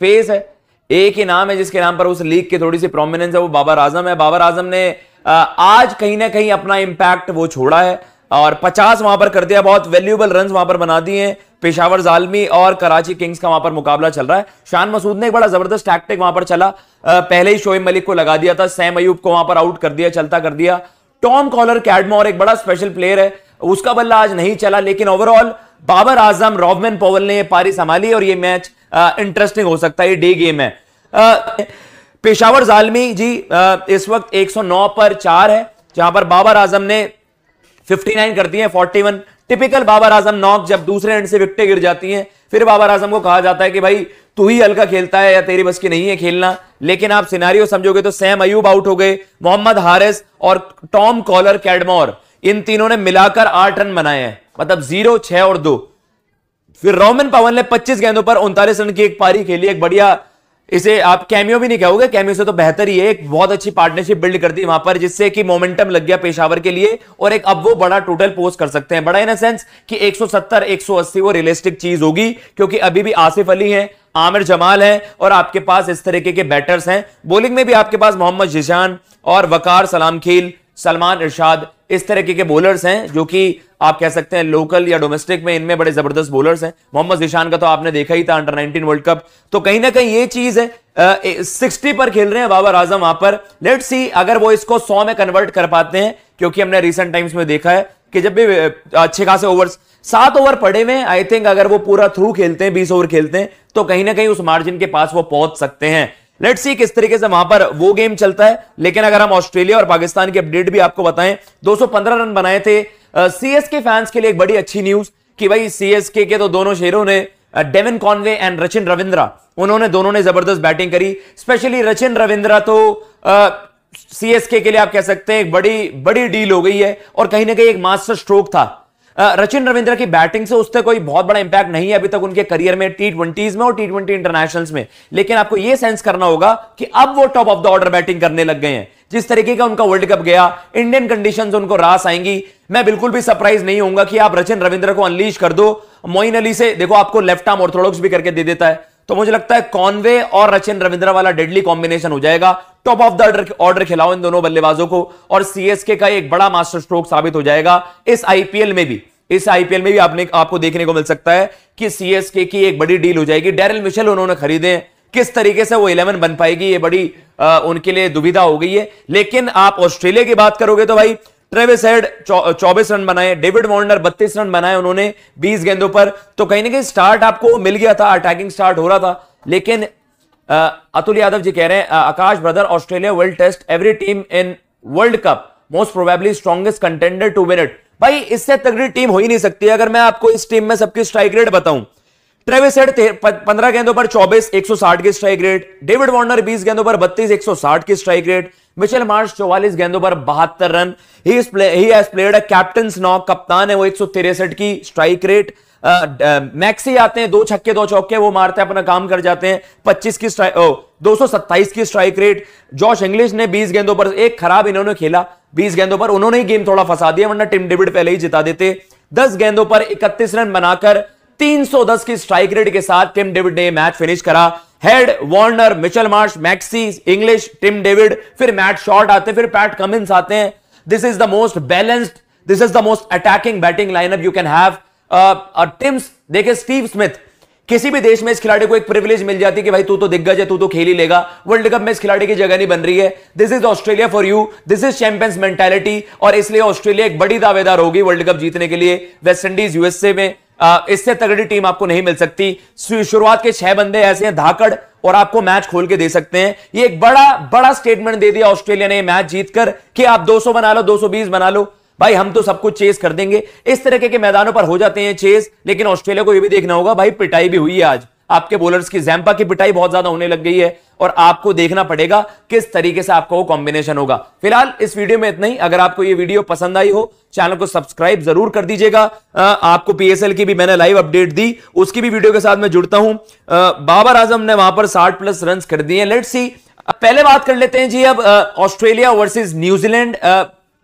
face है एक ही नाम है जिसके नाम पर उस लीग की थोड़ी सी प्रोमिनेंस है वो बाबर आजम है बाबर आजम ने आज कहीं ना कहीं अपना इंपैक्ट वो छोड़ा है और 50 वहां पर कर दिया बहुत वैल्यूएबल रन वहां पर बना दिए हैं पेशावर जालमी और कराची किंग्स का वहां पर मुकाबला चल रहा है शान मसूद ने एक बड़ा जबरदस्त टैक्टिक वहां पर चला पहले ही शोएब मलिक को लगा दिया था सैम अयूब को वहां पर आउट कर दिया चलता कर दिया टॉम कॉलर कैडमो और एक बड़ा स्पेशल प्लेयर है उसका बल्ला आज नहीं चला लेकिन overall Babar Azam Rovman Powell ने पारी संभाली और ये मैच इंटरेस्टिंग हो सकता है ये डे गेम है पेशावर जालमी जी इस वक्त 109 पर चार है जहां पर बाबर आजम ने 59 कर दी है 41 टिपिकल बाबर आजम नॉक जब दूसरे एंड से विकटें गिर जाती हैं फिर बाबर आजम को कहा जाता है कि भाई तू ही हल्का खेलता है या तेरी बस की नहीं है खेलना लेकिन आप सिनारियों समझोगे तो सैम अयूब आउट हो गए मोहम्मद हारिस और टॉम कॉलर कैडमोर इन तीनों ने मिलाकर आठ रन बनाए हैं मतलब जीरो छह और दो फिर रोमन पवन ने 25 गेंदों पर उनतालीस रन की एक पारी खेली एक बढ़िया इसे आप कैमियो भी नहीं कहोगे कैमियो से तो बेहतर ही है एक बहुत अच्छी पार्टनरशिप बिल्ड कर दी वहां पर जिससे कि मोमेंटम लग गया पेशावर के लिए और एक अब वो बड़ा टोटल पोस्ट कर सकते हैं बड़ा इन सेंस कि 170 180 वो रियलिस्टिक चीज होगी क्योंकि अभी भी आसिफ अली हैं आमिर जमाल हैं और आपके पास इस तरीके के बैटर्स हैं बोलिंग में भी आपके पास मोहम्मद जिशान और वकार सलाम खील सलमान इरशाद इस तरीके के बोलर्स हैं जो कि आप कह सकते हैं लोकल या डोमेस्टिक में इनमें बड़े जबरदस्त बोलर्स हैं मोहम्मद जिशान का तो आपने देखा ही था अंडर 19 वर्ल्ड कप तो कहीं ना कहीं ये चीज है सिक्सटी पर खेल रहे हैं बाबर आजम वहां पर लेट सी अगर वो इसको सौ में कन्वर्ट कर पाते हैं क्योंकि हमने रिसेंट टाइम्स में देखा है कि जब भी अच्छे खासे ओवर्स सात ओवर पड़े हुए आई थिंक अगर वो पूरा थ्रू खेलते हैं बीस ओवर खेलते हैं तो कहीं ना कहीं उस मार्जिन के पास वो पहुंच सकते हैं लेट सी किस तरीके से वहां पर वो गेम चलता है लेकिन अगर हम ऑस्ट्रेलिया और पाकिस्तान की अपडेट भी आपको बताएं 215 रन बनाए थे सीएस के फैंस के लिए एक बड़ी अच्छी न्यूज कि भाई सीएसके के तो दोनों शेरों ने Devon Conway and Rachin Ravindra उन्होंने दोनों ने जबरदस्त बैटिंग करी स्पेशली रचिन रविंद्रा तो सीएसके के लिए आप कह सकते हैं एक बड़ी बड़ी डील हो गई है और कहीं ना कहीं एक मास्टर स्ट्रोक था रचिन रविंद्र की बैटिंग से उससे कोई बहुत बड़ा इंपैक्ट नहीं है अभी तक उनके करियर में टी ट्वेंटीज में और टी ट्वेंटी इंटरनेशनल्स में लेकिन आपको यह सेंस करना होगा कि अब वो top of the order batting करने लग गए हैं जिस तरीके का उनका वर्ल्ड कप गया इंडियन कंडीशन उनको रास आएंगी मैं बिल्कुल भी सरप्राइज नहीं हूंगा कि आप रचिन रविंद्र को अनलीश कर दो मोइन अली से देखो आपको लेफ्ट आर्म ऑर्थोडॉक्स भी करके दे देता है तो मुझे लगता है कॉनवे और रचिन रविंद्र वाला डेडली कॉम्बिनेशन हो जाएगा टॉप ऑफ द ऑर्डर खिलाओ इन दोनों बल्लेबाजों को और सीएसके का एक बड़ा मास्टर स्ट्रोक साबित हो जाएगा इस आईपीएल में भी इस आईपीएल में भी आपने आपको देखने को मिल सकता है कि सीएसके की एक बड़ी डील हो जाएगी डेरिल मिशेल उन्होंने खरीदे किस तरीके से वो इलेवन बन पाएगी ये बड़ी आ, उनके लिए दुविधा हो गई है लेकिन आप ऑस्ट्रेलिया की बात करोगे तो भाई ट्रेविस हेड चौबीस रन बनाए डेविड वॉर्नर बत्तीस रन बनाए उन्होंने बीस गेंदों पर तो कहीं ना कहीं स्टार्ट आपको मिल गया था अटैकिंग स्टार्ट हो रहा था लेकिन आ, अतुल यादव जी कह रहे हैं Akash brother Australia world test every team in world cup most probably strongest contender to win it भाई इससे तगड़ी टीम हो ही नहीं सकती अगर मैं आपको इस टीम में सबकी स्ट्राइक रेट बताऊं ट्रेविस हेड पंद्रह गेंदों पर चौबीस 160 की स्ट्राइक रेट डेविड वार्नर 20 गेंदों पर बत्तीस 160 की स्ट्राइक रेट मिशेल मार्श चौवालीस गेंदों पर बहत्तर run he played captain knock कप्तान है वो एक की स्ट्राइक रेट मैक्सी आते हैं दो छक्के दो चौके वो मारते हैं अपना काम कर जाते हैं 25 की स्ट्राइक दो सौ की स्ट्राइक रेट जॉश इंग्लिश ने 20 गेंदों पर एक खराब इन्होंने खेला 20 गेंदों पर उन्होंने ही गेम थोड़ा फंसा दिया वरना टिम डेविड पहले ही जिता देते 10 गेंदों पर 31 रन बनाकर 310 की स्ट्राइक रेट के साथ टिम डेविड ने मैच फिनिश करा Head Warner Mitchell Marsh Maxi Inglis Tim David फिर मैट शॉर्ट आते फिर पैट कमिंस आते हैं this is the most balanced this is the most attacking batting lineup you can have teams देखे Steve Smith किसी भी देश में इस खिलाड़ी को एक प्रिविलेज मिल जाती है कि भाई तू तो दिग्गज है तू तो खेल ही लेगा वर्ल्ड कप में इस खिलाड़ी की जगह नहीं बन रही है this is Australia for you this is champions mentality और इसलिए ऑस्ट्रेलिया एक बड़ी दावेदार होगी वर्ल्ड कप जीतने के लिए वेस्ट इंडीज यूएसए में इससे तगड़ी टीम आपको नहीं मिल सकती शुरुआत के छह बंदे ऐसे हैं धाकड़ और आपको मैच खोल के दे सकते हैं ये एक बड़ा बड़ा स्टेटमेंट दे दिया ऑस्ट्रेलिया ने मैच जीतकर कि आप 200 बना लो 220 बना लो भाई हम तो सब कुछ चेस कर देंगे इस तरह के मैदानों पर हो जाते हैं चेस लेकिन ऑस्ट्रेलिया को यह भी देखना होगा भाई पिटाई भी हुई है आज आपके बोलर्स की जैम्पा की पिटाई बहुत ज्यादा होने लग गई है और आपको देखना पड़ेगा किस तरीके से आपका वो कॉम्बिनेशन होगा फिलहाल इस वीडियो में इतना ही अगर आपको ये वीडियो पसंद आई हो चैनल को सब्सक्राइब जरूर कर दीजिएगा आपको पीएसएल की भी मैंने लाइव अपडेट दी उसकी भी वीडियो के साथ मैं जुड़ता हूं बाबर आजम ने वहां पर साठ प्लस रन कर दिए लेट सी पहले बात कर लेते हैं जी अब ऑस्ट्रेलिया वर्सेज न्यूजीलैंड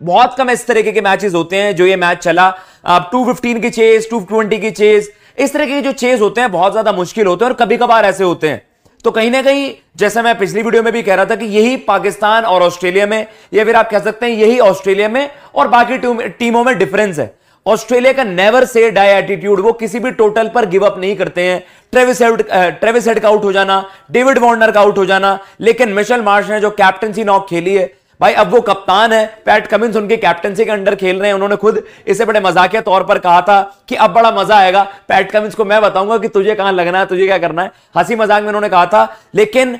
बहुत कम इस तरीके के मैचेस होते हैं जो ये मैच चला आप 215 की चेज 220 की चेज इस तरह के जो चेज होते हैं बहुत ज्यादा मुश्किल होते हैं और कभी कभार ऐसे होते हैं तो कहीं ना कहीं जैसे मैं पिछली वीडियो में भी कह रहा था कि यही पाकिस्तान और ऑस्ट्रेलिया में या फिर आप कह सकते हैं यही ऑस्ट्रेलिया में और बाकी टीमों में डिफरेंस है ऑस्ट्रेलिया का नेवर से डाई एटीट्यूड वो किसी भी टोटल पर गिव अप नहीं करते हैं ट्रेविस हेड ट्रेविस हेड का आउट हो जाना डेविड वॉर्नर का आउट हो जाना लेकिन मिशेल मार्श ने जो कैप्टनसी नॉक खेली है भाई अब वो कप्तान है पैट कमिंस उनके कैप्टनसी के अंडर खेल रहे हैं उन्होंने खुद इसे बड़े मजाकिया तौर पर कहा था कि अब बड़ा मजा आएगा पैट कमिंस को मैं बताऊंगा कि तुझे कहां लगना है तुझे क्या करना है हंसी मजाक में उन्होंने कहा था लेकिन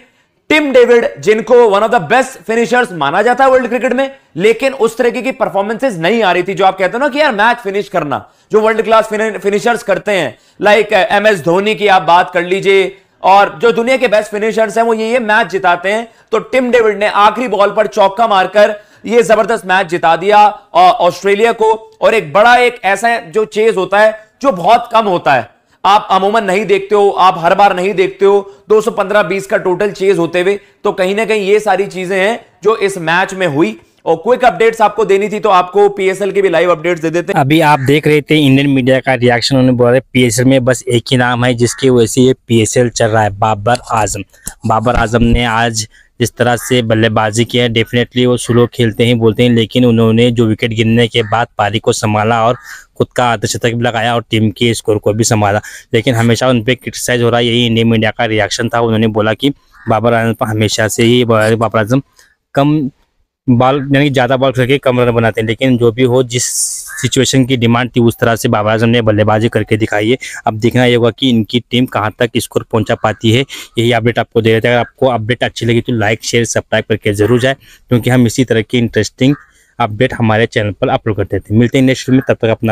टिम डेविड जिनको one of the best finishers माना जाता है वर्ल्ड क्रिकेट में लेकिन उस तरीके की परफॉर्मेंसेज नहीं आ रही थी जो आप कहते हो ना कि यार मैच फिनिश करना जो वर्ल्ड क्लास फिनिशर्स करते हैं लाइक एम एस धोनी की आप बात कर लीजिए और जो दुनिया के बेस्ट फिनिशर्स हैं वो ये ये मैच जिताते हैं तो टिम डेविड ने आखिरी बॉल पर चौका मारकर ये जबरदस्त मैच जिता दिया ऑस्ट्रेलिया को और एक बड़ा एक ऐसा जो चेज होता है जो बहुत कम होता है आप अमूमन नहीं देखते हो आप हर बार नहीं देखते हो 215-20 का टोटल चेज होते हुए तो कहीं ना कहीं ये सारी चीजें हैं जो इस मैच में हुई और क्विक अपडेट्स आपको देनी थी तो आपको पीएसएल की भी लाइव अपडेट्स दे देते हैं अभी आप देख रहे थे इंडियन मीडिया का रिएक्शन उन्होंने बोला पीएसएल में बस एक ही नाम है जिसकी वजह से ये पीएसएल चल रहा है बाबर आजम बाबर आजम ने आज जिस तरह से बल्लेबाजी की है डेफिनेटली वो स्लो खेलते ही बोलते हैं लेकिन उन्होंने जो विकेट गिरने के बाद पारी को संभाला और खुद का अर्धशतक भी लगाया और टीम के स्कोर को भी संभाला लेकिन हमेशा उन पर क्रिटिसाइज हो रहा है यही इंडियन मीडिया का रिएक्शन था उन्होंने बोला कि बाबर आजम हमेशा से ही बाबर आजम कम बाल यानी ज़्यादा बॉल करके कम रन बनाते हैं लेकिन जो भी हो जिस सिचुएशन की डिमांड थी उस तरह से बाबर आजम ने बल्लेबाजी करके दिखाई है अब देखना ये होगा कि इनकी टीम कहाँ तक स्कोर पहुँचा पाती है यही अपडेट आपको दे रहे थे अगर आपको अपडेट अच्छी लगी तो लाइक शेयर सब्सक्राइब करके ज़रूर जाए क्योंकि हम इसी तरह की इंटरेस्टिंग अपडेट हमारे चैनल पर अपलोड करते थे मिलते हैं नेक्स्ट में तब तक अपना